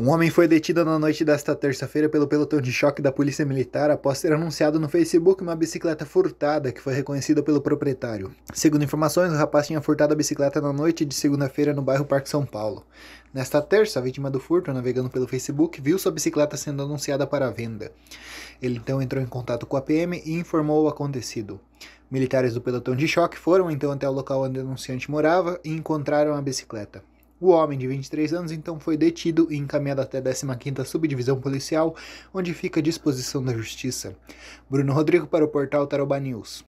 Um homem foi detido na noite desta terça-feira pelo pelotão de choque da Polícia Militar após ter anunciado no Facebook uma bicicleta furtada que foi reconhecida pelo proprietário. Segundo informações, o rapaz tinha furtado a bicicleta na noite de segunda-feira no bairro Parque São Paulo. Nesta terça, a vítima do furto, navegando pelo Facebook, viu sua bicicleta sendo anunciada para venda. Ele então entrou em contato com a PM e informou o acontecido. Militares do pelotão de choque foram então até o local onde o anunciante morava e encontraram a bicicleta. O homem de 23 anos então foi detido e encaminhado até a 15ª Subdivisão Policial, onde fica à disposição da Justiça. Bruno Rodrigo para o portal Taroba News.